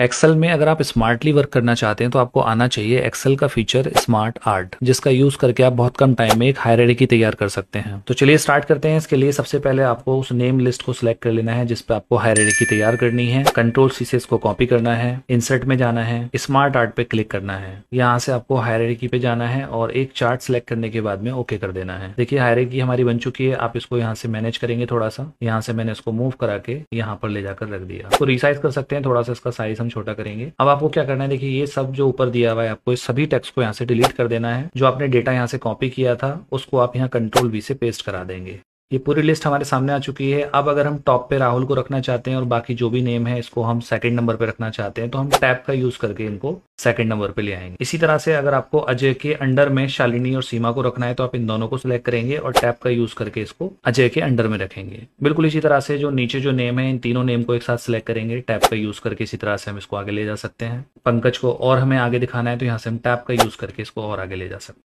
Excel में अगर आप स्मार्टली वर्क करना चाहते हैं तो आपको आना चाहिए एक्सेल का फीचर स्मार्ट आर्ट जिसका यूज करके आप बहुत कम टाइम में एक की तैयार कर सकते हैं तो चलिए स्टार्ट करते हैं इसके लिए सबसे पहले आपको उस नेम लिस्ट को सिलेक्ट कर लेना है जिसपे आपको की तैयार करनी है कंट्रोल सी से इसको कॉपी करना है इंसर्ट में जाना है स्मार्ट आर्ट पे क्लिक करना है यहाँ से आपको हायरेडिकी पे जाना है और एक चार्ट सिलेक्ट करने के बाद में ओके कर देना है देखिए हायरेडिकी हमारी बन चुकी है आप इसको यहाँ से मैनेज करेंगे थोड़ा सा यहाँ से मैंने इसको मूव करा के यहाँ पर ले जाकर रख दिया इसको रिसाइज कर सकते हैं थोड़ा सा इसका साइज छोटा करेंगे अब आपको क्या करना है देखिए ये सब जो ऊपर दिया हुआ है आपको इस सभी टेक्स्ट को यहाँ से डिलीट कर देना है जो आपने डेटा यहाँ से कॉपी किया था उसको आप यहाँ कंट्रोल वी से पेस्ट करा देंगे ये पूरी लिस्ट हमारे सामने आ चुकी है अब अगर हम टॉप पे राहुल को रखना चाहते हैं और बाकी जो भी नेम है इसको हम सेकंड नंबर पे रखना चाहते हैं तो हम टैप का यूज करके इनको सेकंड नंबर पे ले आएंगे इसी तरह से अगर आपको अजय के अंडर में शालिनी और सीमा को रखना है तो आप इन दोनों को सिलेक्ट करेंगे और टैप का यूज करके इसको अजय के अंडर में रखेंगे बिल्कुल इसी तरह से जो नीचे जो नेम है इन तीनों नेम को एक साथ सिलेक्ट करेंगे टैप का यूज करके इसी तरह से हम इसको आगे ले जा सकते हैं पंकज को और हमें आगे दिखाना है तो यहाँ से हम टैप का यूज करके इसको और आगे ले जा सकते हैं